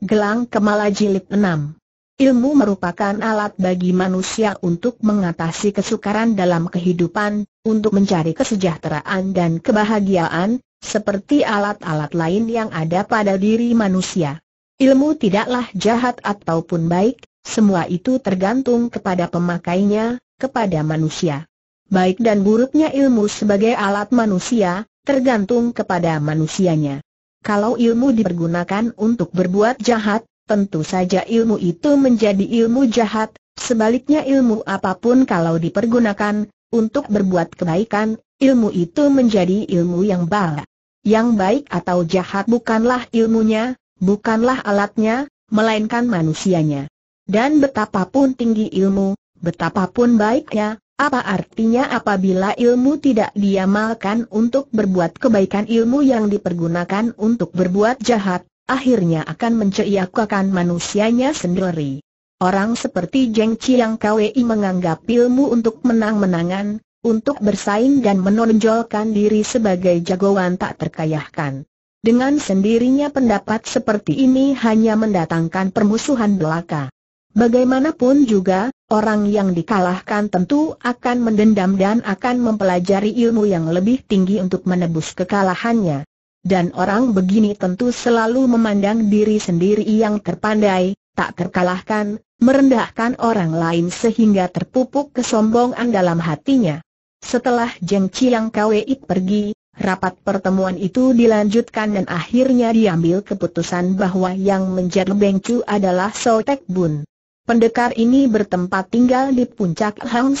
Gelang Kemala Jilid 6 Ilmu merupakan alat bagi manusia untuk mengatasi kesukaran dalam kehidupan, untuk mencari kesejahteraan dan kebahagiaan, seperti alat-alat lain yang ada pada diri manusia. Ilmu tidaklah jahat ataupun baik, semua itu tergantung kepada pemakainya, kepada manusia. Baik dan buruknya ilmu sebagai alat manusia, tergantung kepada manusianya. Kalau ilmu dipergunakan untuk berbuat jahat, tentu saja ilmu itu menjadi ilmu jahat, sebaliknya ilmu apapun kalau dipergunakan untuk berbuat kebaikan, ilmu itu menjadi ilmu yang baik. Yang baik atau jahat bukanlah ilmunya, bukanlah alatnya, melainkan manusianya. Dan betapapun tinggi ilmu, betapapun baiknya, apa artinya apabila ilmu tidak diamalkan untuk berbuat kebaikan ilmu yang dipergunakan untuk berbuat jahat, akhirnya akan menceakakan manusianya sendiri. Orang seperti Jeng Chiang Kwei menganggap ilmu untuk menang-menangan, untuk bersaing dan menonjolkan diri sebagai jagoan tak terkayahkan. Dengan sendirinya pendapat seperti ini hanya mendatangkan permusuhan belaka. Bagaimanapun juga, orang yang dikalahkan tentu akan mendendam dan akan mempelajari ilmu yang lebih tinggi untuk menebus kekalahannya. Dan orang begini tentu selalu memandang diri sendiri yang terpandai, tak terkalahkan, merendahkan orang lain sehingga terpupuk kesombongan dalam hatinya. Setelah Jeng Chiang Kwei pergi, Rapat pertemuan itu dilanjutkan dan akhirnya diambil keputusan bahwa yang menjadi Bengcu adalah Sotek Bun. Pendekar ini bertempat tinggal di puncak Hang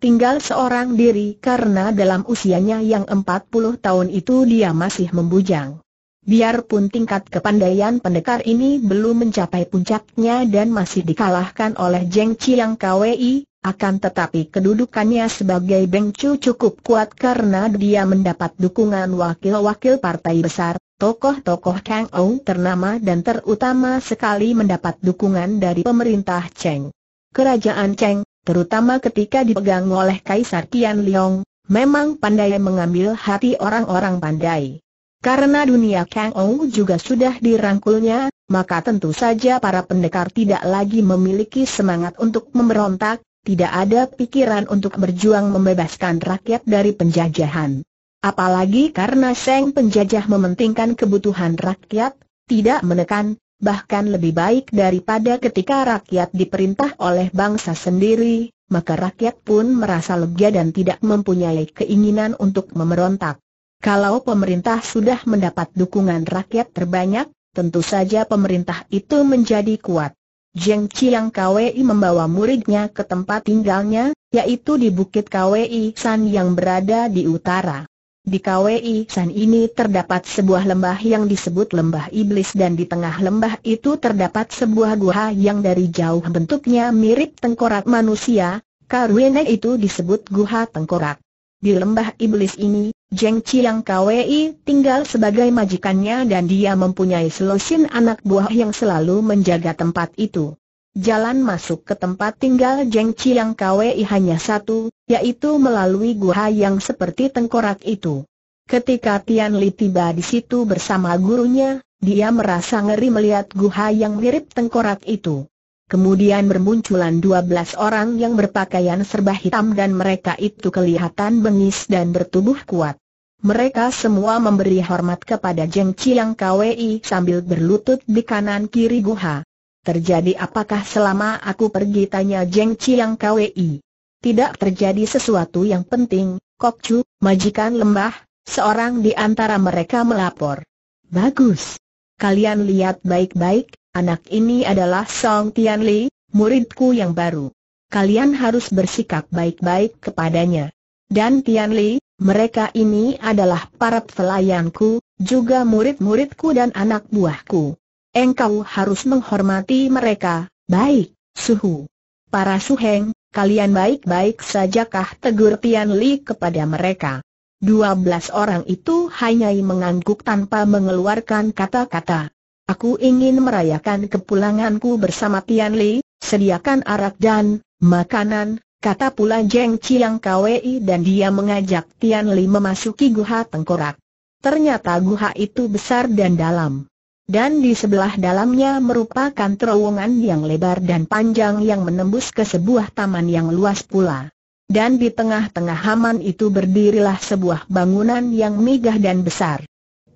tinggal seorang diri karena dalam usianya yang 40 tahun itu dia masih membujang. Biarpun tingkat kepandaian pendekar ini belum mencapai puncaknya dan masih dikalahkan oleh Jeng Chiang Kwei, akan tetapi kedudukannya sebagai Beng Chu cukup kuat karena dia mendapat dukungan wakil-wakil partai besar, Tokoh-tokoh Kang Ou ternama dan terutama sekali mendapat dukungan dari pemerintah Cheng. Kerajaan Cheng, terutama ketika dipegang oleh Kaisar Tian Liong, memang pandai mengambil hati orang-orang pandai. Karena dunia Kang Ou juga sudah dirangkulnya, maka tentu saja para pendekar tidak lagi memiliki semangat untuk memberontak, tidak ada pikiran untuk berjuang membebaskan rakyat dari penjajahan. Apalagi karena Seng penjajah mementingkan kebutuhan rakyat, tidak menekan, bahkan lebih baik daripada ketika rakyat diperintah oleh bangsa sendiri, maka rakyat pun merasa lega dan tidak mempunyai keinginan untuk memberontak. Kalau pemerintah sudah mendapat dukungan rakyat terbanyak, tentu saja pemerintah itu menjadi kuat. Jeng Chiang Kwei membawa muridnya ke tempat tinggalnya, yaitu di Bukit Kwei San yang berada di utara. Di KWI San ini terdapat sebuah lembah yang disebut Lembah Iblis dan di tengah lembah itu terdapat sebuah gua yang dari jauh bentuknya mirip tengkorak manusia, karwene itu disebut gua tengkorak. Di lembah Iblis ini, Jeng Chiang KWI tinggal sebagai majikannya dan dia mempunyai selusin anak buah yang selalu menjaga tempat itu. Jalan masuk ke tempat tinggal Jeng Chiang Kwei hanya satu, yaitu melalui gua yang seperti tengkorak itu. Ketika Tian Li tiba di situ bersama gurunya, dia merasa ngeri melihat gua yang mirip tengkorak itu. Kemudian bermunculan dua belas orang yang berpakaian serba hitam dan mereka itu kelihatan bengis dan bertubuh kuat. Mereka semua memberi hormat kepada Jeng Chiang Kwei sambil berlutut di kanan kiri gua. Terjadi apakah selama aku pergi tanya Jeng Chiang Kwei? Tidak terjadi sesuatu yang penting, Kok Chu, majikan lembah, seorang di antara mereka melapor. Bagus. Kalian lihat baik-baik, anak ini adalah Song Tian Li, muridku yang baru. Kalian harus bersikap baik-baik kepadanya. Dan Tian Li, mereka ini adalah para pelayanku, juga murid-muridku dan anak buahku. Engkau harus menghormati mereka, baik, suhu. Para suheng, kalian baik-baik sajakah tegur Tian Li kepada mereka. Dua belas orang itu hanya mengangguk tanpa mengeluarkan kata-kata. Aku ingin merayakan kepulanganku bersama Tian Li, sediakan arak dan makanan, kata pula Jeng Chiang Kwei dan dia mengajak Tian Li memasuki guha tengkorak. Ternyata guha itu besar dan dalam dan di sebelah dalamnya merupakan terowongan yang lebar dan panjang yang menembus ke sebuah taman yang luas pula. Dan di tengah-tengah haman itu berdirilah sebuah bangunan yang megah dan besar.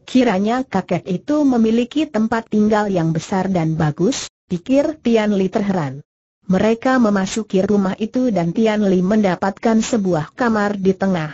Kiranya kakek itu memiliki tempat tinggal yang besar dan bagus, pikir Tian Li terheran. Mereka memasuki rumah itu dan Tian Li mendapatkan sebuah kamar di tengah.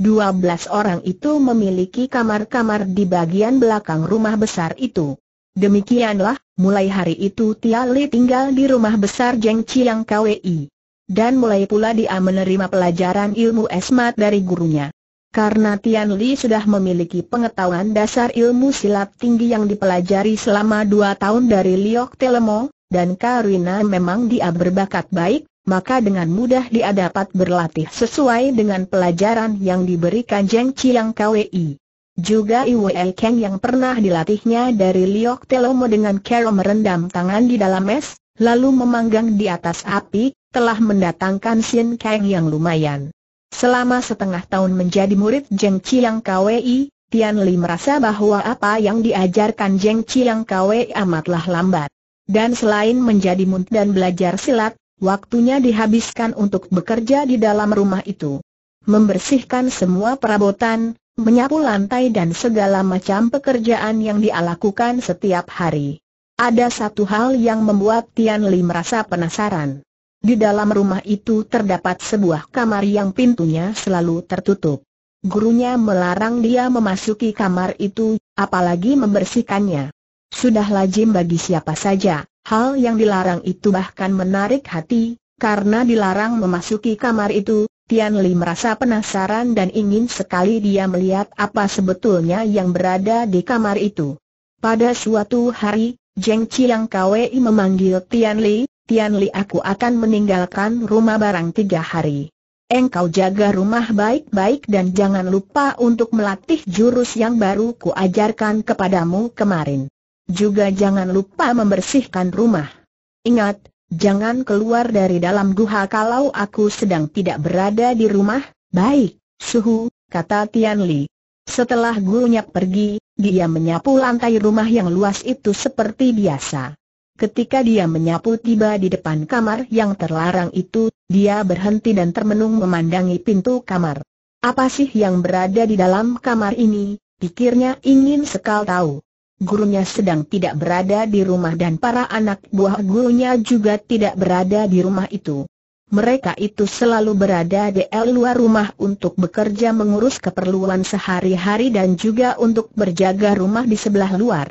12 orang itu memiliki kamar-kamar di bagian belakang rumah besar itu. Demikianlah, mulai hari itu Tia Li tinggal di rumah besar Jeng Chiang KWI. Dan mulai pula dia menerima pelajaran ilmu esmat dari gurunya. Karena Tian Li sudah memiliki pengetahuan dasar ilmu silat tinggi yang dipelajari selama dua tahun dari Liok Telemo, dan Karina memang dia berbakat baik, maka dengan mudah dia dapat berlatih sesuai dengan pelajaran yang diberikan Jeng Chiang Kwei. Juga Iwe Kang yang pernah dilatihnya dari Liok Telomo dengan cara merendam tangan di dalam es, lalu memanggang di atas api, telah mendatangkan Sien Kang yang lumayan. Selama setengah tahun menjadi murid Jeng Chiang Kwei, Tian Li merasa bahwa apa yang diajarkan Jeng Chiang Kwei amatlah lambat. Dan selain menjadi munt dan belajar silat, waktunya dihabiskan untuk bekerja di dalam rumah itu. Membersihkan semua perabotan, menyapu lantai dan segala macam pekerjaan yang dia lakukan setiap hari. Ada satu hal yang membuat Tian Li merasa penasaran. Di dalam rumah itu terdapat sebuah kamar yang pintunya selalu tertutup. Gurunya melarang dia memasuki kamar itu, apalagi membersihkannya. Sudah lazim bagi siapa saja. Hal yang dilarang itu bahkan menarik hati, karena dilarang memasuki kamar itu, Tian Li merasa penasaran dan ingin sekali dia melihat apa sebetulnya yang berada di kamar itu. Pada suatu hari, Jeng Chiang Kwei memanggil Tian Li, Tian Li aku akan meninggalkan rumah barang tiga hari. Engkau jaga rumah baik-baik dan jangan lupa untuk melatih jurus yang baru kuajarkan kepadamu kemarin juga jangan lupa membersihkan rumah. Ingat, jangan keluar dari dalam guha kalau aku sedang tidak berada di rumah, baik, suhu, kata Tian Li. Setelah gurunya pergi, dia menyapu lantai rumah yang luas itu seperti biasa. Ketika dia menyapu tiba di depan kamar yang terlarang itu, dia berhenti dan termenung memandangi pintu kamar. Apa sih yang berada di dalam kamar ini, pikirnya ingin sekal tahu gurunya sedang tidak berada di rumah dan para anak buah gurunya juga tidak berada di rumah itu. Mereka itu selalu berada di luar rumah untuk bekerja mengurus keperluan sehari-hari dan juga untuk berjaga rumah di sebelah luar.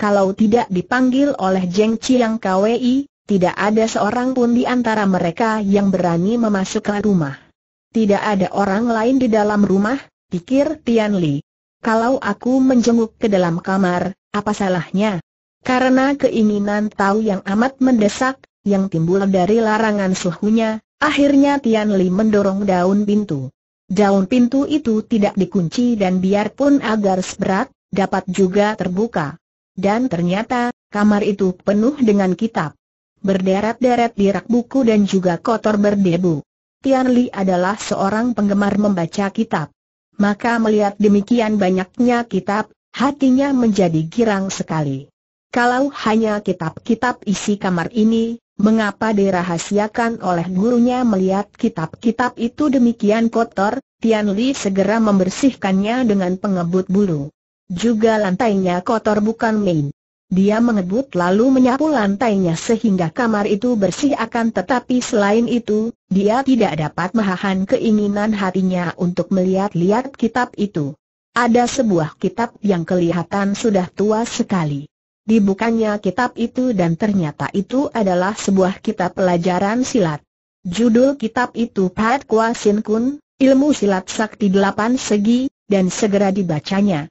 Kalau tidak dipanggil oleh Jeng Chiang Kwei, tidak ada seorang pun di antara mereka yang berani memasuk rumah. Tidak ada orang lain di dalam rumah, pikir Tian Li. Kalau aku menjenguk ke dalam kamar, apa salahnya? Karena keinginan tahu yang amat mendesak, yang timbul dari larangan suhunya, akhirnya Tian Li mendorong daun pintu. Daun pintu itu tidak dikunci dan biarpun agar seberat, dapat juga terbuka. Dan ternyata, kamar itu penuh dengan kitab. Berderet-deret di rak buku dan juga kotor berdebu. Tian Li adalah seorang penggemar membaca kitab. Maka melihat demikian banyaknya kitab, hatinya menjadi girang sekali. Kalau hanya kitab-kitab isi kamar ini, mengapa dirahasiakan oleh gurunya melihat kitab-kitab itu demikian kotor, Tian Li segera membersihkannya dengan pengebut bulu. Juga lantainya kotor bukan main. Dia mengebut lalu menyapu lantainya sehingga kamar itu bersih akan tetapi selain itu, dia tidak dapat menahan keinginan hatinya untuk melihat-lihat kitab itu. Ada sebuah kitab yang kelihatan sudah tua sekali. Dibukanya kitab itu dan ternyata itu adalah sebuah kitab pelajaran silat. Judul kitab itu Pat Kwa Sin Kun, Ilmu Silat Sakti Delapan Segi, dan segera dibacanya.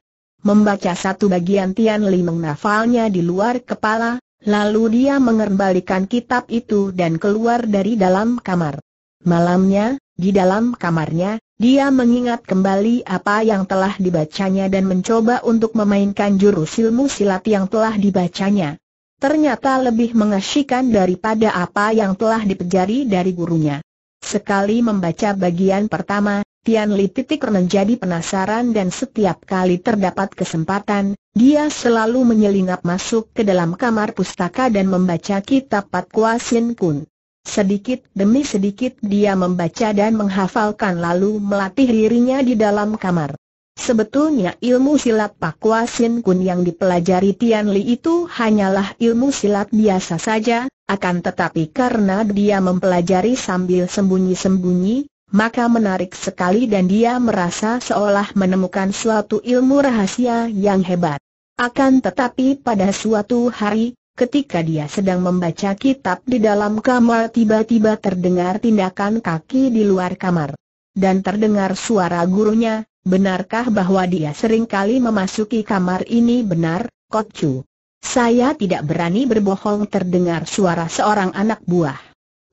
Membaca satu bagian Tian Li menghafalnya di luar kepala, lalu dia mengembalikan kitab itu dan keluar dari dalam kamar. Malamnya, di dalam kamarnya, dia mengingat kembali apa yang telah dibacanya dan mencoba untuk memainkan jurus ilmu silat yang telah dibacanya. Ternyata lebih mengasyikan daripada apa yang telah dipelajari dari gurunya. Sekali membaca bagian pertama, Tian Li titik menjadi penasaran dan setiap kali terdapat kesempatan, dia selalu menyelinap masuk ke dalam kamar pustaka dan membaca kitab Pat Kua Sin Kun. Sedikit demi sedikit dia membaca dan menghafalkan lalu melatih dirinya di dalam kamar. Sebetulnya ilmu silat Kua Sin Kun yang dipelajari Tian Li itu hanyalah ilmu silat biasa saja, akan tetapi karena dia mempelajari sambil sembunyi-sembunyi, maka menarik sekali dan dia merasa seolah menemukan suatu ilmu rahasia yang hebat. Akan tetapi pada suatu hari, ketika dia sedang membaca kitab di dalam kamar tiba-tiba terdengar tindakan kaki di luar kamar. Dan terdengar suara gurunya, benarkah bahwa dia seringkali memasuki kamar ini benar, Kocu? Saya tidak berani berbohong terdengar suara seorang anak buah.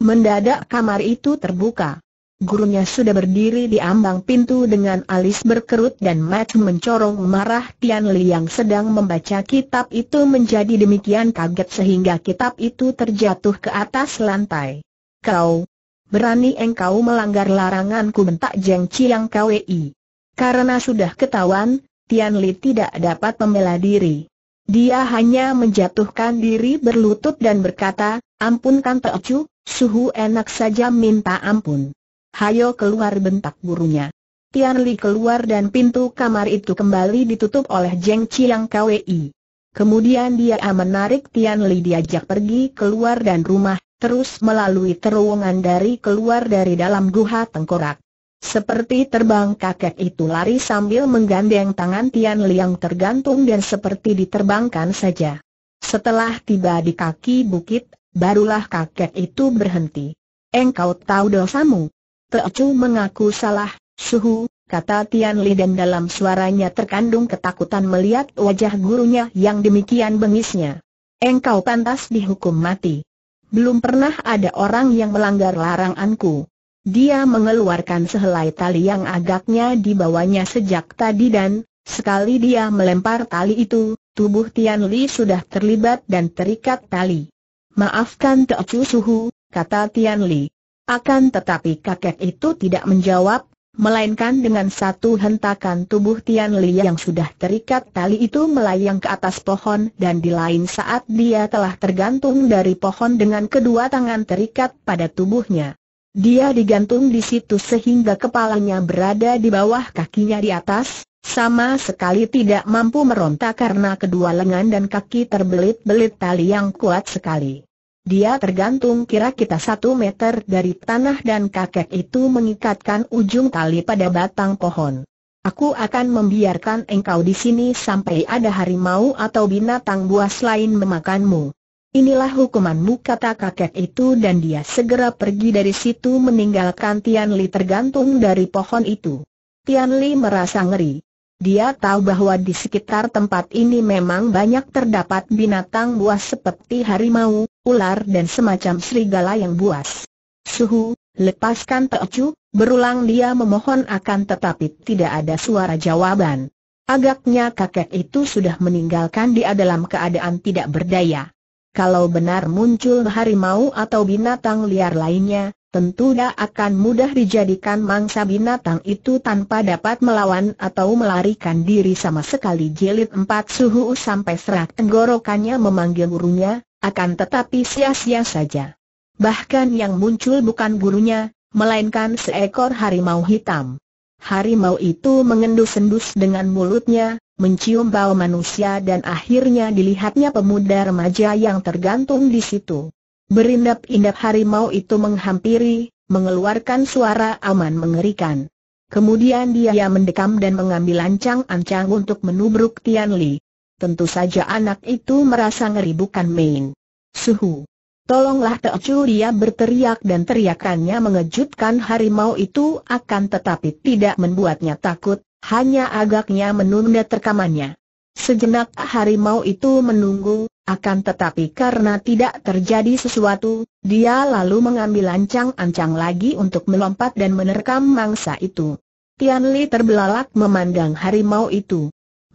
Mendadak kamar itu terbuka gurunya sudah berdiri di ambang pintu dengan alis berkerut dan mata mencorong marah Tian Li yang sedang membaca kitab itu menjadi demikian kaget sehingga kitab itu terjatuh ke atas lantai. Kau, berani engkau melanggar laranganku bentak Jeng Chiang Kwei. Karena sudah ketahuan, Tian Li tidak dapat membela diri. Dia hanya menjatuhkan diri berlutut dan berkata, ampunkan Teocu, suhu enak saja minta ampun. Hayo keluar bentak gurunya. Tian Li keluar dan pintu kamar itu kembali ditutup oleh Jeng Chiang Kwei. Kemudian dia ah menarik Tian Li diajak pergi keluar dan rumah, terus melalui terowongan dari keluar dari dalam guha tengkorak. Seperti terbang kakek itu lari sambil menggandeng tangan Tian Li yang tergantung dan seperti diterbangkan saja. Setelah tiba di kaki bukit, barulah kakek itu berhenti. Engkau tahu dosamu, Teocu mengaku salah, suhu, kata Tian Li dan dalam suaranya terkandung ketakutan melihat wajah gurunya yang demikian bengisnya. Engkau pantas dihukum mati. Belum pernah ada orang yang melanggar laranganku. Dia mengeluarkan sehelai tali yang agaknya dibawanya sejak tadi dan, sekali dia melempar tali itu, tubuh Tian Li sudah terlibat dan terikat tali. Maafkan Teocu Suhu, kata Tian Li. Akan tetapi kakek itu tidak menjawab, melainkan dengan satu hentakan tubuh Tian Li yang sudah terikat tali itu melayang ke atas pohon dan di lain saat dia telah tergantung dari pohon dengan kedua tangan terikat pada tubuhnya. Dia digantung di situ sehingga kepalanya berada di bawah kakinya di atas, sama sekali tidak mampu meronta karena kedua lengan dan kaki terbelit-belit tali yang kuat sekali. Dia tergantung kira kita satu meter dari tanah dan kakek itu mengikatkan ujung tali pada batang pohon. Aku akan membiarkan engkau di sini sampai ada harimau atau binatang buas lain memakanmu. Inilah hukumanmu kata kakek itu dan dia segera pergi dari situ meninggalkan Tian Li tergantung dari pohon itu. Tian Li merasa ngeri. Dia tahu bahwa di sekitar tempat ini memang banyak terdapat binatang buas seperti harimau, ular dan semacam serigala yang buas. Suhu, lepaskan Teocu, berulang dia memohon akan tetapi tidak ada suara jawaban. Agaknya kakek itu sudah meninggalkan dia dalam keadaan tidak berdaya. Kalau benar muncul harimau atau binatang liar lainnya, tentu dia akan mudah dijadikan mangsa binatang itu tanpa dapat melawan atau melarikan diri sama sekali jilid empat suhu sampai serak tenggorokannya memanggil gurunya, akan tetapi sia-sia saja. Bahkan yang muncul bukan gurunya, melainkan seekor harimau hitam. Harimau itu mengendus-endus dengan mulutnya, mencium bau manusia dan akhirnya dilihatnya pemuda remaja yang tergantung di situ. Berindap-indap harimau itu menghampiri, mengeluarkan suara aman mengerikan. Kemudian dia mendekam dan mengambil ancang-ancang untuk menubruk Tian Li. Tentu saja anak itu merasa ngeri bukan main. Suhu. Tolonglah Teocu dia berteriak dan teriakannya mengejutkan harimau itu akan tetapi tidak membuatnya takut, hanya agaknya menunda terkamannya. Sejenak harimau itu menunggu, akan tetapi karena tidak terjadi sesuatu, dia lalu mengambil ancang-ancang lagi untuk melompat dan menerkam mangsa itu. Tian Li terbelalak memandang harimau itu.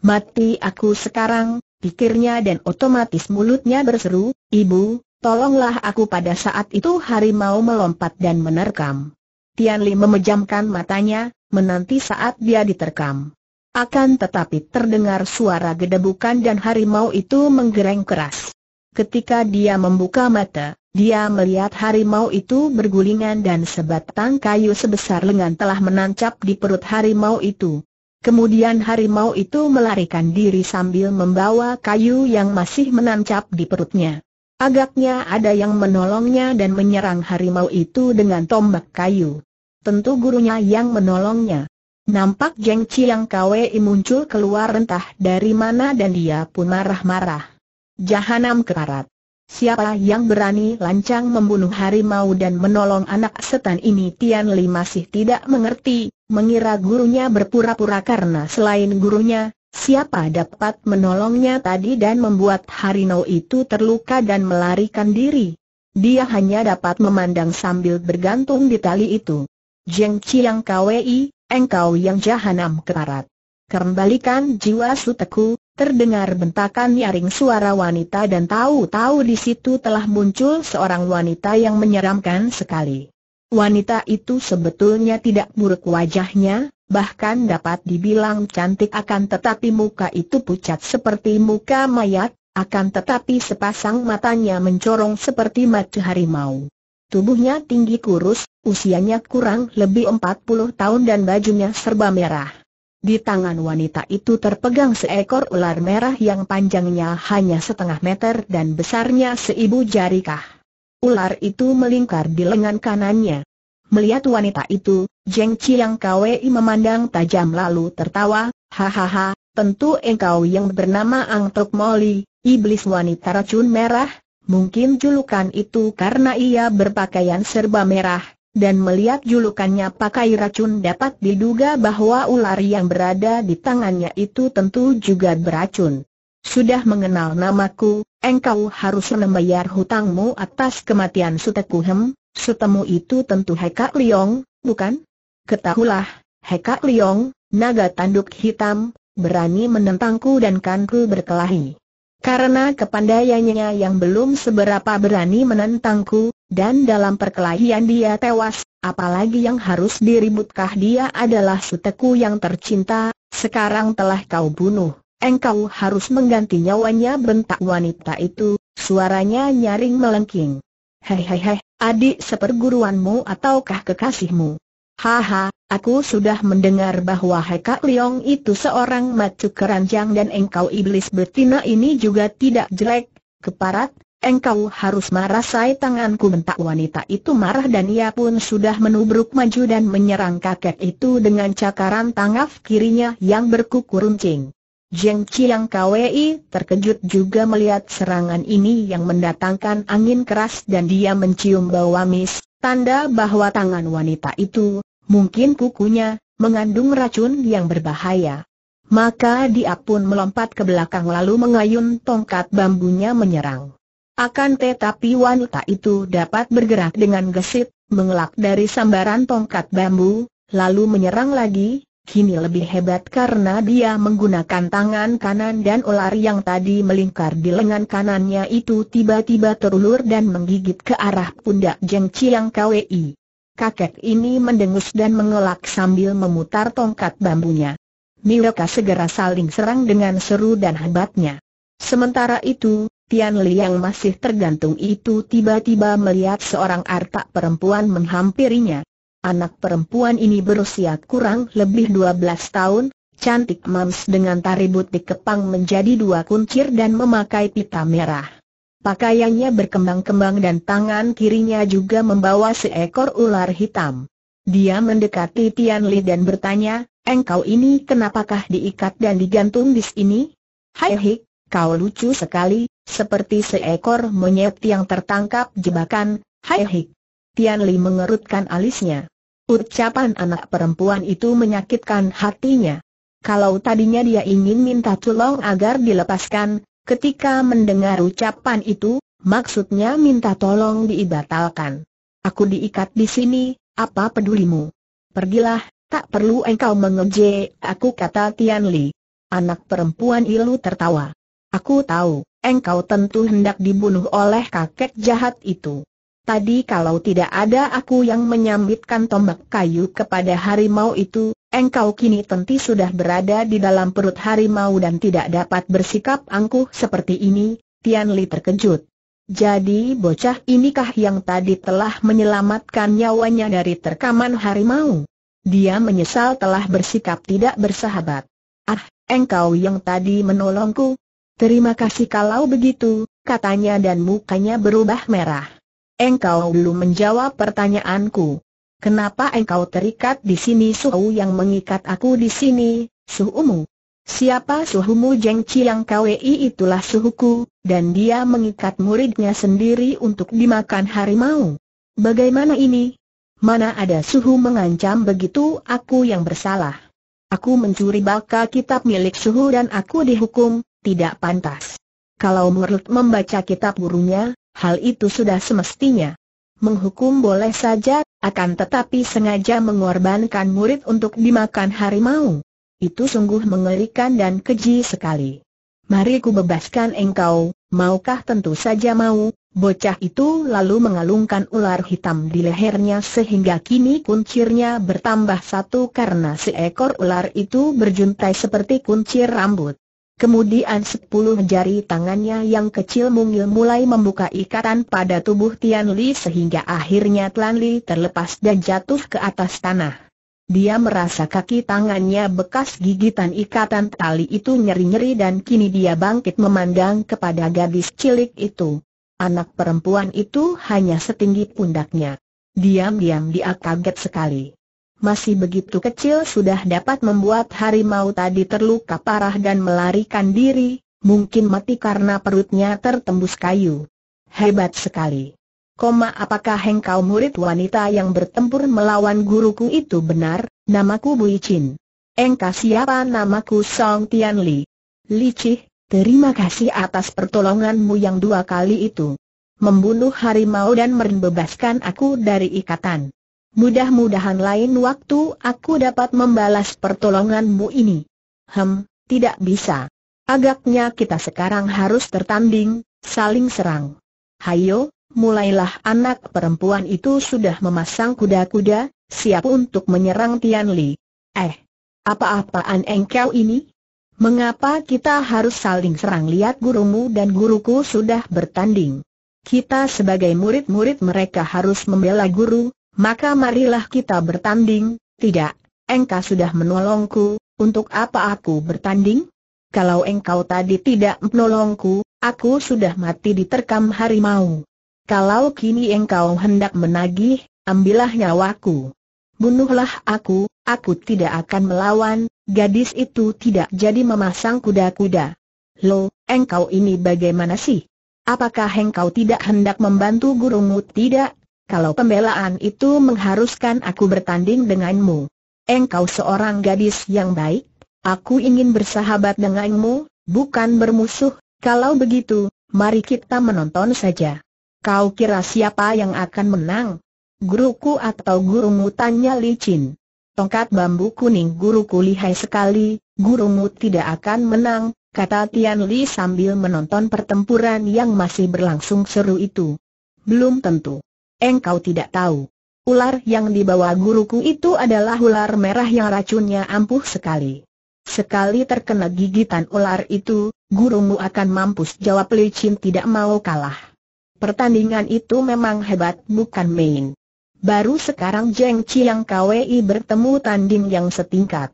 Mati aku sekarang, pikirnya dan otomatis mulutnya berseru, Ibu, tolonglah aku pada saat itu harimau melompat dan menerkam. Tian Li memejamkan matanya, menanti saat dia diterkam. Akan tetapi terdengar suara gedebukan dan harimau itu menggereng keras. Ketika dia membuka mata, dia melihat harimau itu bergulingan dan sebatang kayu sebesar lengan telah menancap di perut harimau itu. Kemudian harimau itu melarikan diri sambil membawa kayu yang masih menancap di perutnya. Agaknya ada yang menolongnya dan menyerang harimau itu dengan tombak kayu. Tentu gurunya yang menolongnya. Nampak Jeng Chiang Kwei muncul keluar entah dari mana dan dia pun marah-marah. Jahanam karat. Siapa yang berani lancang membunuh harimau dan menolong anak setan ini Tian Li masih tidak mengerti, mengira gurunya berpura-pura karena selain gurunya, siapa dapat menolongnya tadi dan membuat Harimau itu terluka dan melarikan diri. Dia hanya dapat memandang sambil bergantung di tali itu. Jeng Chiang Kwei, engkau yang jahanam keparat. Kembalikan jiwa suteku, terdengar bentakan nyaring suara wanita dan tahu-tahu di situ telah muncul seorang wanita yang menyeramkan sekali. Wanita itu sebetulnya tidak buruk wajahnya, bahkan dapat dibilang cantik akan tetapi muka itu pucat seperti muka mayat, akan tetapi sepasang matanya mencorong seperti mata harimau. Tubuhnya tinggi kurus, usianya kurang lebih 40 tahun dan bajunya serba merah. Di tangan wanita itu terpegang seekor ular merah yang panjangnya hanya setengah meter dan besarnya seibu jarikah ular itu melingkar di lengan kanannya. Melihat wanita itu, Jeng Chiang Kwei memandang tajam lalu tertawa, hahaha, tentu engkau yang bernama Ang Tok Moli, iblis wanita racun merah, mungkin julukan itu karena ia berpakaian serba merah, dan melihat julukannya pakai racun dapat diduga bahwa ular yang berada di tangannya itu tentu juga beracun sudah mengenal namaku, engkau harus membayar hutangmu atas kematian Suteku Hem, Sutemu itu tentu Heka Liong, bukan? Ketahulah, Heka Liong, naga tanduk hitam, berani menentangku dan kanku berkelahi. Karena kepandaiannya yang belum seberapa berani menentangku, dan dalam perkelahian dia tewas, apalagi yang harus diributkah dia adalah suteku yang tercinta, sekarang telah kau bunuh. Engkau harus mengganti nyawanya bentak wanita itu, suaranya nyaring melengking. Hei hei hei, adik seperguruanmu ataukah kekasihmu? Haha, aku sudah mendengar bahwa Kak Leong itu seorang macu keranjang dan engkau iblis betina ini juga tidak jelek, keparat, engkau harus merasai tanganku bentak wanita itu marah dan ia pun sudah menubruk maju dan menyerang kakek itu dengan cakaran tangaf kirinya yang berkuku runcing. Jeng Chiang Kwei terkejut juga melihat serangan ini yang mendatangkan angin keras dan dia mencium bau amis, tanda bahwa tangan wanita itu, mungkin kukunya, mengandung racun yang berbahaya. Maka dia pun melompat ke belakang lalu mengayun tongkat bambunya menyerang. Akan tetapi wanita itu dapat bergerak dengan gesit, mengelak dari sambaran tongkat bambu, lalu menyerang lagi, kini lebih hebat karena dia menggunakan tangan kanan dan ular yang tadi melingkar di lengan kanannya itu tiba-tiba terulur dan menggigit ke arah pundak Jeng Chiang Kwei. Kakek ini mendengus dan mengelak sambil memutar tongkat bambunya. Mereka segera saling serang dengan seru dan hebatnya. Sementara itu, Tian Li yang masih tergantung itu tiba-tiba melihat seorang artak perempuan menghampirinya. Anak perempuan ini berusia kurang lebih 12 tahun, cantik mams dengan taribut butik kepang menjadi dua kuncir dan memakai pita merah. Pakaiannya berkembang-kembang dan tangan kirinya juga membawa seekor ular hitam. Dia mendekati Tian Li dan bertanya, engkau ini kenapakah diikat dan digantung di sini? Hai Hik, kau lucu sekali, seperti seekor monyet yang tertangkap jebakan, Hai Hik. Tian Li mengerutkan alisnya. Ucapan anak perempuan itu menyakitkan hatinya. Kalau tadinya dia ingin minta tolong agar dilepaskan, ketika mendengar ucapan itu, maksudnya minta tolong diibatalkan. Aku diikat di sini, apa pedulimu? Pergilah, tak perlu engkau mengejek, aku kata Tian Li. Anak perempuan ilu tertawa. Aku tahu, engkau tentu hendak dibunuh oleh kakek jahat itu. Tadi kalau tidak ada aku yang menyambitkan tombak kayu kepada harimau itu, engkau kini tentu sudah berada di dalam perut harimau dan tidak dapat bersikap angkuh seperti ini, Tian Li terkejut. Jadi bocah inikah yang tadi telah menyelamatkan nyawanya dari terkaman harimau? Dia menyesal telah bersikap tidak bersahabat. Ah, engkau yang tadi menolongku. Terima kasih kalau begitu, katanya dan mukanya berubah merah. Engkau belum menjawab pertanyaanku. Kenapa engkau terikat di sini suhu yang mengikat aku di sini, suhumu? Siapa suhumu Jeng Chiang Kwei itulah suhuku, dan dia mengikat muridnya sendiri untuk dimakan harimau. Bagaimana ini? Mana ada suhu mengancam begitu aku yang bersalah. Aku mencuri baka kitab milik suhu dan aku dihukum, tidak pantas. Kalau murid membaca kitab gurunya, Hal itu sudah semestinya. Menghukum boleh saja, akan tetapi sengaja mengorbankan murid untuk dimakan harimau. Itu sungguh mengerikan dan keji sekali. Mari ku bebaskan engkau, maukah tentu saja mau, Bocah itu lalu mengalungkan ular hitam di lehernya sehingga kini kuncirnya bertambah satu karena seekor ular itu berjuntai seperti kuncir rambut. Kemudian sepuluh jari tangannya yang kecil mungil mulai membuka ikatan pada tubuh Tian Li sehingga akhirnya Tian Li terlepas dan jatuh ke atas tanah. Dia merasa kaki tangannya bekas gigitan ikatan tali itu nyeri-nyeri dan kini dia bangkit memandang kepada gadis cilik itu. Anak perempuan itu hanya setinggi pundaknya. Diam-diam dia kaget sekali masih begitu kecil sudah dapat membuat harimau tadi terluka parah dan melarikan diri, mungkin mati karena perutnya tertembus kayu. Hebat sekali. Koma apakah engkau murid wanita yang bertempur melawan guruku itu benar, namaku Bui Chin. Engkau siapa namaku Song Tian Li. Licih, terima kasih atas pertolonganmu yang dua kali itu. Membunuh harimau dan merembebaskan aku dari ikatan. Mudah-mudahan lain waktu aku dapat membalas pertolonganmu ini. Hem, tidak bisa. Agaknya kita sekarang harus tertanding, saling serang. Hayo, mulailah anak perempuan itu sudah memasang kuda-kuda, siap untuk menyerang Tian Li. Eh, apa-apaan engkau ini? Mengapa kita harus saling serang lihat gurumu dan guruku sudah bertanding? Kita sebagai murid-murid mereka harus membela guru, maka marilah kita bertanding, tidak, engkau sudah menolongku, untuk apa aku bertanding? Kalau engkau tadi tidak menolongku, aku sudah mati diterkam harimau. Kalau kini engkau hendak menagih, ambillah nyawaku. Bunuhlah aku, aku tidak akan melawan, gadis itu tidak jadi memasang kuda-kuda. Lo, engkau ini bagaimana sih? Apakah engkau tidak hendak membantu gurumu? Tidak, kalau pembelaan itu mengharuskan aku bertanding denganmu. Engkau seorang gadis yang baik, aku ingin bersahabat denganmu, bukan bermusuh, kalau begitu, mari kita menonton saja. Kau kira siapa yang akan menang? Guruku atau gurumu tanya licin. Tongkat bambu kuning guruku lihai sekali, gurumu tidak akan menang, kata Tian Li sambil menonton pertempuran yang masih berlangsung seru itu. Belum tentu. Engkau tidak tahu. Ular yang dibawa guruku itu adalah ular merah yang racunnya ampuh sekali. Sekali terkena gigitan ular itu, gurumu akan mampus jawab licin tidak mau kalah. Pertandingan itu memang hebat bukan main. Baru sekarang Jeng Chiang Kwei bertemu tanding yang setingkat.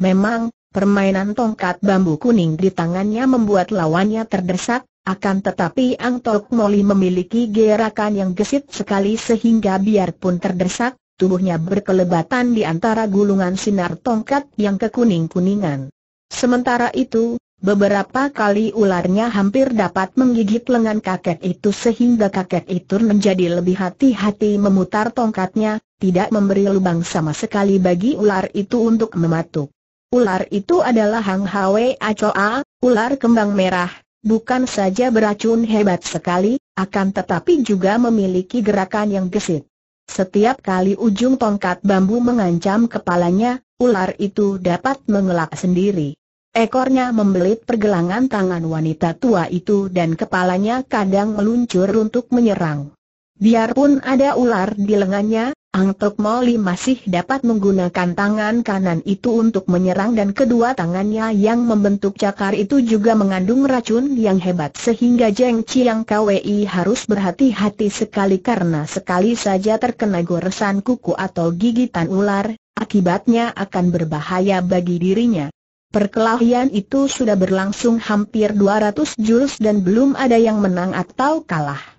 Memang, permainan tongkat bambu kuning di tangannya membuat lawannya terdesak, akan tetapi Ang Tok Moli memiliki gerakan yang gesit sekali sehingga biarpun terdesak, tubuhnya berkelebatan di antara gulungan sinar tongkat yang kekuning-kuningan. Sementara itu, beberapa kali ularnya hampir dapat menggigit lengan kakek itu sehingga kakek itu menjadi lebih hati-hati memutar tongkatnya, tidak memberi lubang sama sekali bagi ular itu untuk mematuk. Ular itu adalah Hang Hwe Acoa, ular kembang merah, bukan saja beracun hebat sekali, akan tetapi juga memiliki gerakan yang gesit. Setiap kali ujung tongkat bambu mengancam kepalanya, ular itu dapat mengelak sendiri. Ekornya membelit pergelangan tangan wanita tua itu dan kepalanya kadang meluncur untuk menyerang. Biarpun ada ular di lengannya, Ang Tok Moli masih dapat menggunakan tangan kanan itu untuk menyerang dan kedua tangannya yang membentuk cakar itu juga mengandung racun yang hebat sehingga Jeng Chiang Kwei harus berhati-hati sekali karena sekali saja terkena goresan kuku atau gigitan ular, akibatnya akan berbahaya bagi dirinya. Perkelahian itu sudah berlangsung hampir 200 jurus dan belum ada yang menang atau kalah.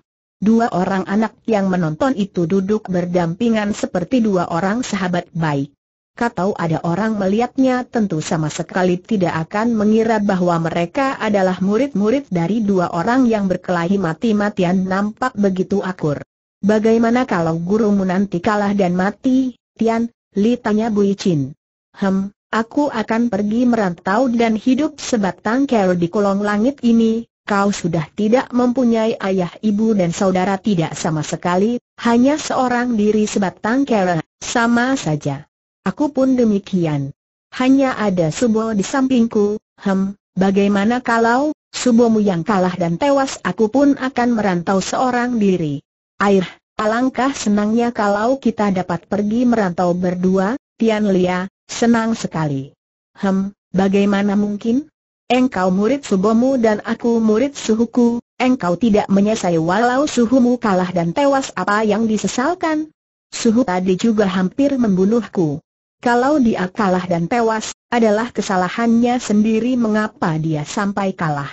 Dua orang anak yang menonton itu duduk berdampingan seperti dua orang sahabat baik. Katau ada orang melihatnya tentu sama sekali tidak akan mengira bahwa mereka adalah murid-murid dari dua orang yang berkelahi mati-matian nampak begitu akur. Bagaimana kalau gurumu nanti kalah dan mati, Tian? Li tanya Bui Chin. Hem, aku akan pergi merantau dan hidup sebatang kero di kolong langit ini, kau sudah tidak mempunyai ayah ibu dan saudara tidak sama sekali, hanya seorang diri sebatang kera, sama saja. Aku pun demikian. Hanya ada Subo di sampingku, hem, bagaimana kalau, Subomu yang kalah dan tewas aku pun akan merantau seorang diri. Air, alangkah senangnya kalau kita dapat pergi merantau berdua, Tian Lia, senang sekali. Hem, bagaimana mungkin? Engkau murid subomu dan aku murid suhuku, engkau tidak menyesai walau suhumu kalah dan tewas apa yang disesalkan. Suhu tadi juga hampir membunuhku. Kalau dia kalah dan tewas, adalah kesalahannya sendiri mengapa dia sampai kalah.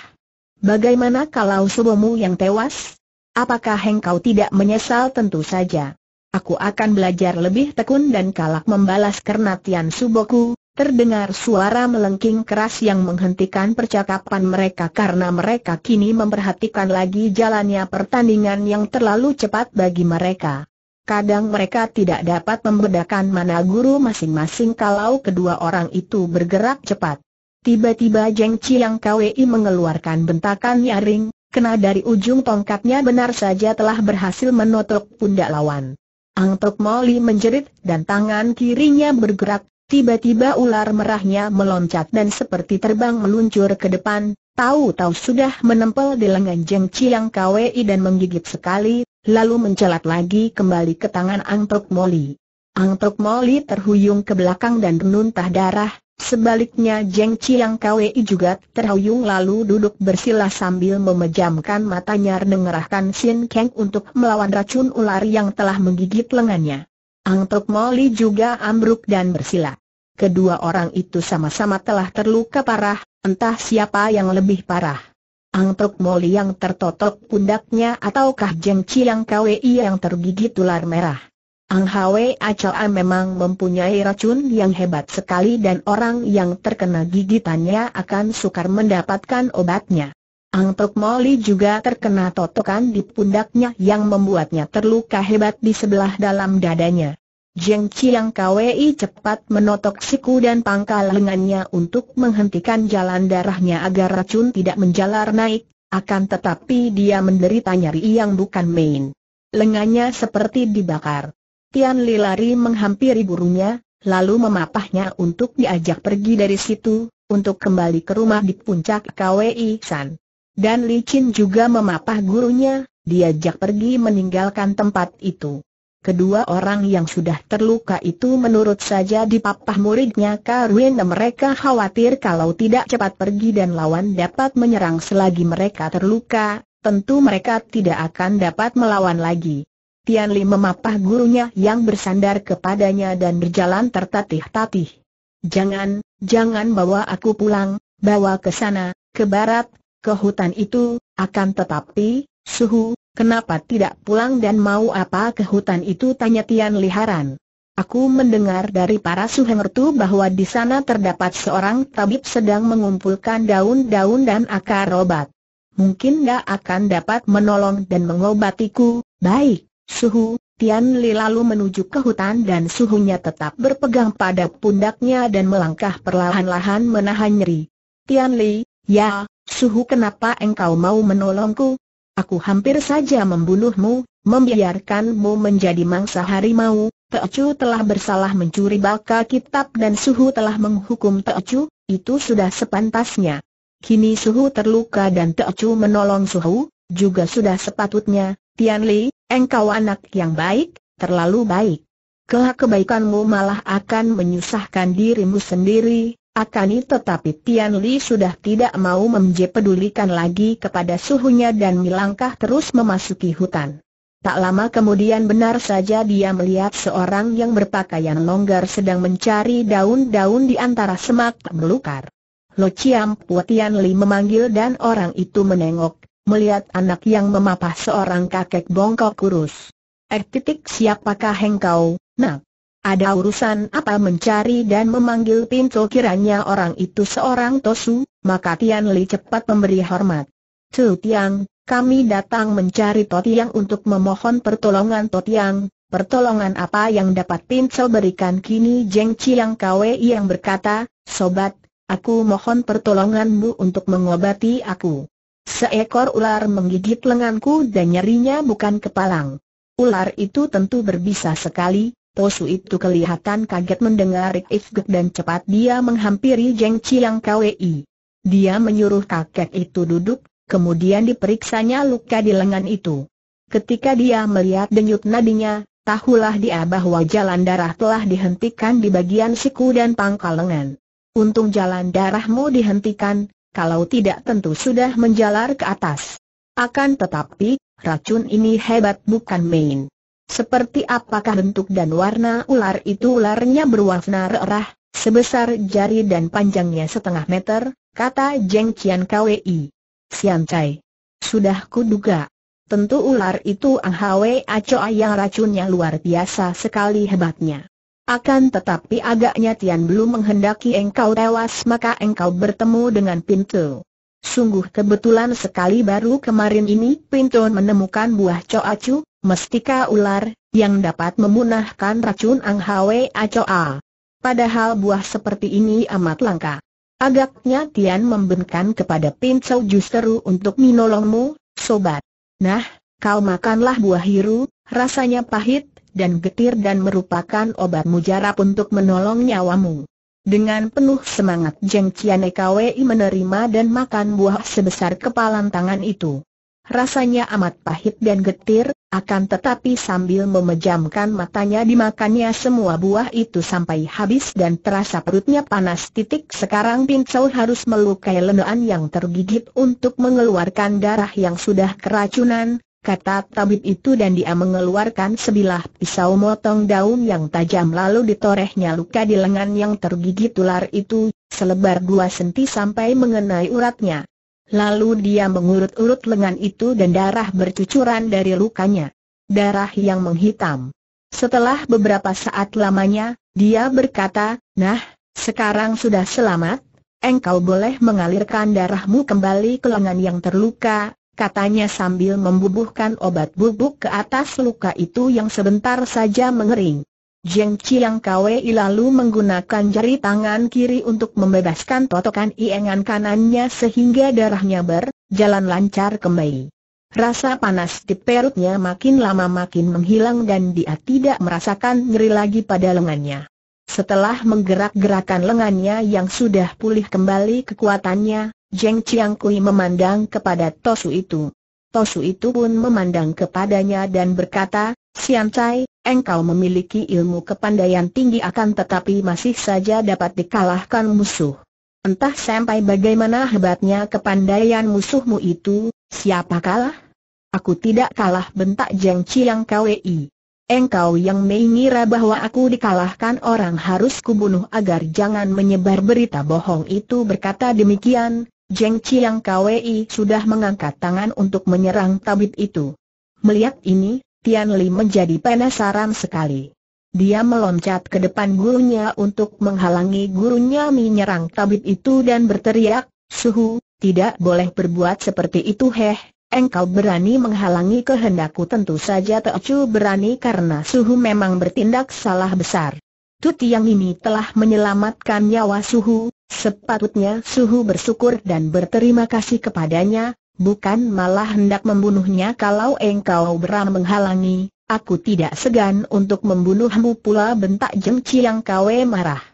Bagaimana kalau subomu yang tewas? Apakah engkau tidak menyesal tentu saja? Aku akan belajar lebih tekun dan kalak membalas kernatian suboku, Terdengar suara melengking keras yang menghentikan percakapan mereka karena mereka kini memperhatikan lagi jalannya pertandingan yang terlalu cepat bagi mereka. Kadang mereka tidak dapat membedakan mana guru masing-masing kalau kedua orang itu bergerak cepat. Tiba-tiba Jeng Chiang Kwei mengeluarkan bentakan nyaring, kena dari ujung tongkatnya benar saja telah berhasil menotok pundak lawan. Ang Tok Moli menjerit dan tangan kirinya bergerak Tiba-tiba ular merahnya meloncat dan seperti terbang meluncur ke depan, tahu-tahu sudah menempel di lengan Jeng Chiang Kwei dan menggigit sekali, lalu mencelat lagi kembali ke tangan Angprok Moli. Angprok Moli terhuyung ke belakang dan menuntah darah, sebaliknya Jeng Chiang Kwei juga terhuyung lalu duduk bersila sambil memejamkan matanya mengerahkan Sin Kang untuk melawan racun ular yang telah menggigit lengannya. Angtok Moli juga ambruk dan bersilat. Kedua orang itu sama-sama telah terluka parah, entah siapa yang lebih parah. Angtok Moli yang tertotok pundaknya ataukah Jeng yang KWI yang tergigit ular merah. Ang Hwe Acaa memang mempunyai racun yang hebat sekali dan orang yang terkena gigitannya akan sukar mendapatkan obatnya. Ang Tok Moli juga terkena totokan di pundaknya yang membuatnya terluka hebat di sebelah dalam dadanya. Jeng Chiang Kwei cepat menotok siku dan pangkal lengannya untuk menghentikan jalan darahnya agar racun tidak menjalar naik, akan tetapi dia menderita nyeri yang bukan main. Lengannya seperti dibakar. Tian Li lari menghampiri burungnya, lalu memapahnya untuk diajak pergi dari situ, untuk kembali ke rumah di puncak Kwei San. Dan Li Chin juga memapah gurunya, diajak pergi meninggalkan tempat itu. Kedua orang yang sudah terluka itu menurut saja di papah muridnya Karwin mereka khawatir kalau tidak cepat pergi dan lawan dapat menyerang selagi mereka terluka, tentu mereka tidak akan dapat melawan lagi. Tian Li memapah gurunya yang bersandar kepadanya dan berjalan tertatih-tatih. Jangan, jangan bawa aku pulang, bawa ke sana, ke barat, ke hutan itu, akan tetapi, suhu, Kenapa tidak pulang dan mau apa ke hutan itu tanya Tian Liharan. Aku mendengar dari para suhengertu bahwa di sana terdapat seorang tabib sedang mengumpulkan daun-daun dan akar obat. Mungkin dia akan dapat menolong dan mengobatiku, baik, suhu, Tian Li lalu menuju ke hutan dan suhunya tetap berpegang pada pundaknya dan melangkah perlahan-lahan menahan nyeri. Tian Li, ya, suhu kenapa engkau mau menolongku? Aku hampir saja membunuhmu, membiarkanmu menjadi mangsa harimau, Teocu telah bersalah mencuri baka kitab dan Suhu telah menghukum Teocu, itu sudah sepantasnya. Kini Suhu terluka dan Teocu menolong Suhu, juga sudah sepatutnya, Tian Li, engkau anak yang baik, terlalu baik. Kelak kebaikanmu malah akan menyusahkan dirimu sendiri, Akani tetapi Tian Li sudah tidak mau mempedulikan lagi kepada suhunya dan melangkah terus memasuki hutan. Tak lama kemudian benar saja dia melihat seorang yang berpakaian longgar sedang mencari daun-daun di antara semak melukar. Lo Chiam Tian Li memanggil dan orang itu menengok, melihat anak yang memapah seorang kakek bongkok kurus. Eh titik siapakah engkau, nak? Ada urusan apa mencari dan memanggil pintu kiranya orang itu seorang Tosu, maka Tian Li cepat memberi hormat. Tu Tiang, kami datang mencari Totiang untuk memohon pertolongan Totiang, pertolongan apa yang dapat pintu berikan kini Jeng Chiang Kwe yang berkata, Sobat, aku mohon pertolonganmu untuk mengobati aku. Seekor ular menggigit lenganku dan nyerinya bukan kepalang. Ular itu tentu berbisa sekali, Tosu itu kelihatan kaget mendengar Ifgek dan cepat dia menghampiri Jeng Chiang Kwei. Dia menyuruh kakek itu duduk, kemudian diperiksanya luka di lengan itu. Ketika dia melihat denyut nadinya, tahulah dia bahwa jalan darah telah dihentikan di bagian siku dan pangkal lengan. Untung jalan darahmu dihentikan, kalau tidak tentu sudah menjalar ke atas. Akan tetapi, racun ini hebat bukan main. Seperti apakah bentuk dan warna ular itu ularnya berwarna merah, sebesar jari dan panjangnya setengah meter, kata Jeng Qian Kwei. Sian Cai. Sudah kuduga. Tentu ular itu Ang Hwe Acoa yang racunnya luar biasa sekali hebatnya. Akan tetapi agaknya Tian belum menghendaki engkau tewas maka engkau bertemu dengan pintu. Sungguh kebetulan sekali baru kemarin ini Pintu menemukan buah coacu, mestika ular, yang dapat memunahkan racun Ang Hwe Acoa. Padahal buah seperti ini amat langka. Agaknya Tian membenkan kepada Pin justru untuk menolongmu, sobat. Nah, kau makanlah buah hiru, rasanya pahit, dan getir dan merupakan obat mujarab untuk menolong nyawamu. Dengan penuh semangat Jeng Cian Ekwei menerima dan makan buah sebesar kepalan tangan itu. Rasanya amat pahit dan getir, akan tetapi sambil memejamkan matanya dimakannya semua buah itu sampai habis dan terasa perutnya panas titik sekarang Pincau harus melukai lenaan yang tergigit untuk mengeluarkan darah yang sudah keracunan, kata tabib itu dan dia mengeluarkan sebilah pisau motong daun yang tajam lalu ditorehnya luka di lengan yang tergigit ular itu, selebar dua senti sampai mengenai uratnya. Lalu dia mengurut-urut lengan itu dan darah bercucuran dari lukanya. Darah yang menghitam. Setelah beberapa saat lamanya, dia berkata, Nah, sekarang sudah selamat, engkau boleh mengalirkan darahmu kembali ke lengan yang terluka, katanya sambil membubuhkan obat bubuk ke atas luka itu yang sebentar saja mengering. Jeng Chiang Kwei lalu menggunakan jari tangan kiri untuk membebaskan totokan iengan kanannya sehingga darahnya berjalan lancar kembali. Rasa panas di perutnya makin lama makin menghilang dan dia tidak merasakan nyeri lagi pada lengannya. Setelah menggerak-gerakan lengannya yang sudah pulih kembali kekuatannya, Jeng Chiang Kui memandang kepada Tosu itu. Tosu itu pun memandang kepadanya dan berkata, Sian Chai, engkau memiliki ilmu kepandaian tinggi akan tetapi masih saja dapat dikalahkan musuh. Entah sampai bagaimana hebatnya kepandaian musuhmu itu, siapa kalah? Aku tidak kalah bentak Jeng Chiang Kwei. Engkau yang mengira bahwa aku dikalahkan orang harus kubunuh agar jangan menyebar berita bohong itu berkata demikian, Jeng Chiang Kwei sudah mengangkat tangan untuk menyerang tabib itu. Melihat ini, Tian Li menjadi penasaran sekali. Dia meloncat ke depan gurunya untuk menghalangi gurunya menyerang tabib itu dan berteriak, Suhu, tidak boleh berbuat seperti itu heh, engkau berani menghalangi kehendakku tentu saja Teocu berani karena Suhu memang bertindak salah besar. Tuti yang ini telah menyelamatkan nyawa Suhu, sepatutnya Suhu bersyukur dan berterima kasih kepadanya, bukan malah hendak membunuhnya kalau engkau beram menghalangi, aku tidak segan untuk membunuhmu pula bentak Jeng yang kau marah.